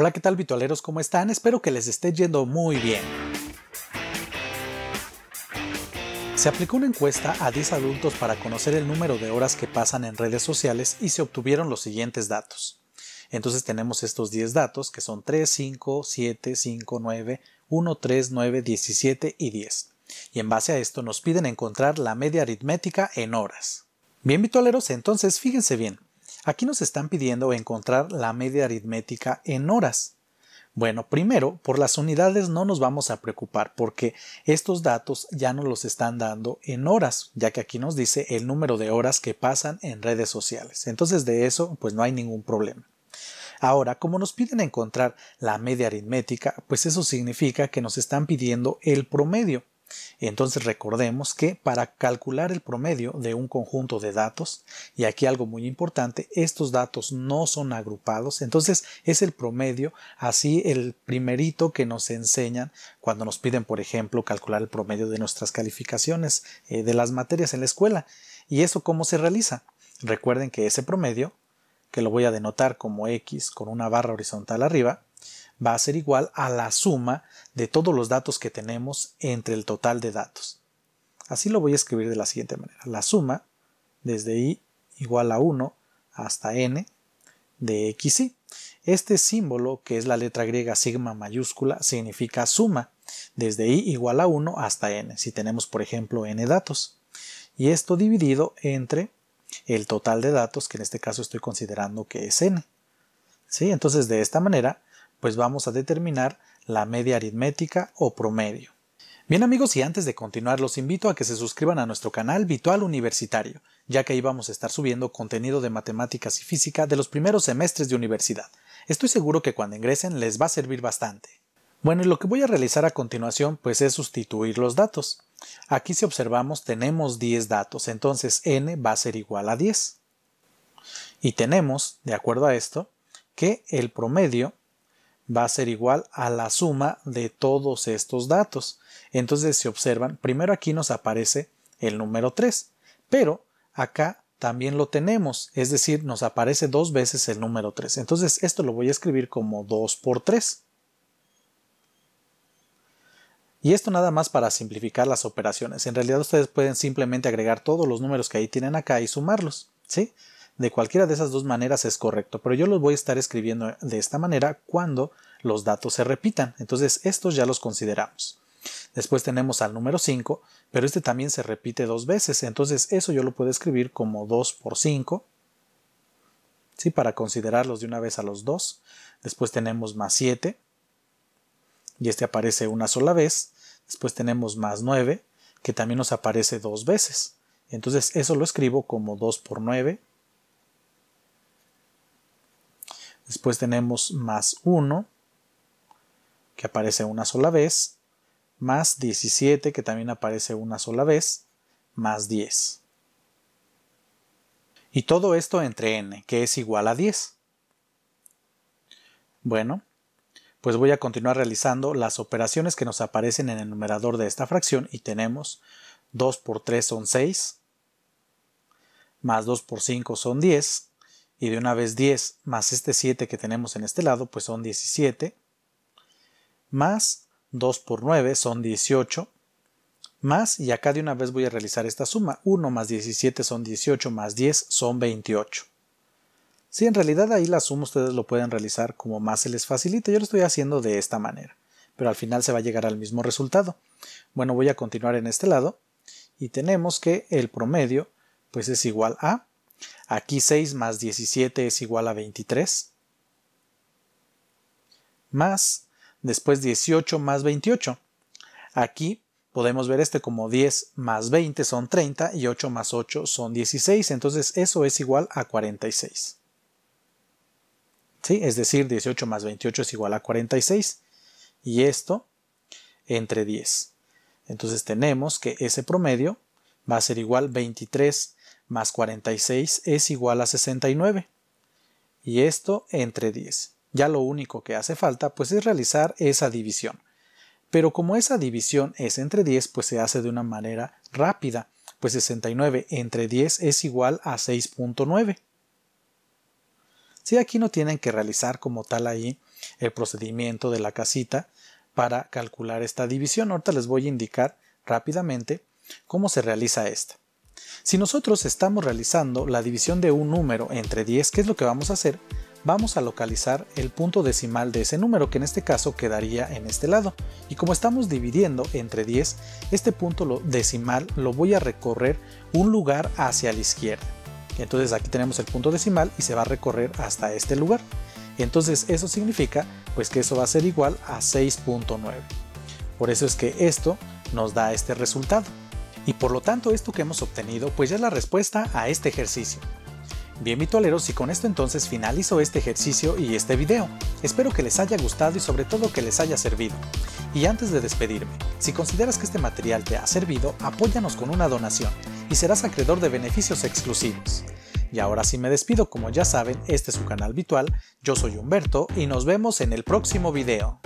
Hola, ¿qué tal vitualeros? ¿Cómo están? Espero que les esté yendo muy bien. Se aplicó una encuesta a 10 adultos para conocer el número de horas que pasan en redes sociales y se obtuvieron los siguientes datos. Entonces tenemos estos 10 datos que son 3, 5, 7, 5, 9, 1, 3, 9, 17 y 10. Y en base a esto nos piden encontrar la media aritmética en horas. Bien, vitualeros, entonces fíjense bien. Aquí nos están pidiendo encontrar la media aritmética en horas. Bueno, primero, por las unidades no nos vamos a preocupar porque estos datos ya nos los están dando en horas, ya que aquí nos dice el número de horas que pasan en redes sociales. Entonces de eso pues no hay ningún problema. Ahora, como nos piden encontrar la media aritmética, pues eso significa que nos están pidiendo el promedio. Entonces recordemos que para calcular el promedio de un conjunto de datos, y aquí algo muy importante, estos datos no son agrupados, entonces es el promedio, así el primerito que nos enseñan cuando nos piden, por ejemplo, calcular el promedio de nuestras calificaciones eh, de las materias en la escuela. ¿Y eso cómo se realiza? Recuerden que ese promedio, que lo voy a denotar como X con una barra horizontal arriba, va a ser igual a la suma de todos los datos que tenemos entre el total de datos. Así lo voy a escribir de la siguiente manera. La suma desde i igual a 1 hasta n de xi. Este símbolo, que es la letra griega sigma mayúscula, significa suma desde i igual a 1 hasta n, si tenemos por ejemplo n datos. Y esto dividido entre el total de datos, que en este caso estoy considerando que es n. ¿Sí? Entonces de esta manera pues vamos a determinar la media aritmética o promedio. Bien amigos y antes de continuar los invito a que se suscriban a nuestro canal virtual Universitario, ya que ahí vamos a estar subiendo contenido de matemáticas y física de los primeros semestres de universidad. Estoy seguro que cuando ingresen les va a servir bastante. Bueno, y lo que voy a realizar a continuación pues es sustituir los datos. Aquí si observamos tenemos 10 datos, entonces n va a ser igual a 10. Y tenemos, de acuerdo a esto, que el promedio va a ser igual a la suma de todos estos datos. Entonces, si observan, primero aquí nos aparece el número 3, pero acá también lo tenemos, es decir, nos aparece dos veces el número 3. Entonces, esto lo voy a escribir como 2 por 3. Y esto nada más para simplificar las operaciones. En realidad ustedes pueden simplemente agregar todos los números que ahí tienen acá y sumarlos, ¿sí? De cualquiera de esas dos maneras es correcto, pero yo los voy a estar escribiendo de esta manera cuando los datos se repitan. Entonces estos ya los consideramos. Después tenemos al número 5, pero este también se repite dos veces, entonces eso yo lo puedo escribir como 2 por 5, ¿sí? para considerarlos de una vez a los dos. Después tenemos más 7, y este aparece una sola vez. Después tenemos más 9, que también nos aparece dos veces. Entonces eso lo escribo como 2 por 9, Después tenemos más 1, que aparece una sola vez, más 17, que también aparece una sola vez, más 10. Y todo esto entre n, que es igual a 10. Bueno, pues voy a continuar realizando las operaciones que nos aparecen en el numerador de esta fracción y tenemos 2 por 3 son 6, más 2 por 5 son 10, y de una vez 10 más este 7 que tenemos en este lado, pues son 17, más 2 por 9 son 18, más, y acá de una vez voy a realizar esta suma, 1 más 17 son 18, más 10 son 28. Si en realidad ahí la suma ustedes lo pueden realizar como más se les facilite, yo lo estoy haciendo de esta manera, pero al final se va a llegar al mismo resultado. Bueno, voy a continuar en este lado, y tenemos que el promedio pues es igual a Aquí 6 más 17 es igual a 23. Más, después 18 más 28. Aquí podemos ver este como 10 más 20 son 30 y 8 más 8 son 16. Entonces eso es igual a 46. ¿Sí? Es decir, 18 más 28 es igual a 46. Y esto entre 10. Entonces tenemos que ese promedio va a ser igual 23 más 46 es igual a 69. Y esto entre 10. Ya lo único que hace falta pues es realizar esa división. Pero como esa división es entre 10 pues se hace de una manera rápida, pues 69 entre 10 es igual a 6.9. Si aquí no tienen que realizar como tal ahí el procedimiento de la casita para calcular esta división, ahorita les voy a indicar rápidamente cómo se realiza esta. Si nosotros estamos realizando la división de un número entre 10, ¿qué es lo que vamos a hacer, vamos a localizar el punto decimal de ese número, que en este caso quedaría en este lado. Y como estamos dividiendo entre 10, este punto decimal lo voy a recorrer un lugar hacia la izquierda. Entonces aquí tenemos el punto decimal y se va a recorrer hasta este lugar. Entonces eso significa pues que eso va a ser igual a 6.9. Por eso es que esto nos da este resultado y por lo tanto esto que hemos obtenido pues ya es la respuesta a este ejercicio. Bien toleros y con esto entonces finalizo este ejercicio y este video. Espero que les haya gustado y sobre todo que les haya servido. Y antes de despedirme, si consideras que este material te ha servido, apóyanos con una donación y serás acreedor de beneficios exclusivos. Y ahora sí me despido, como ya saben, este es su canal virtual, yo soy Humberto y nos vemos en el próximo video.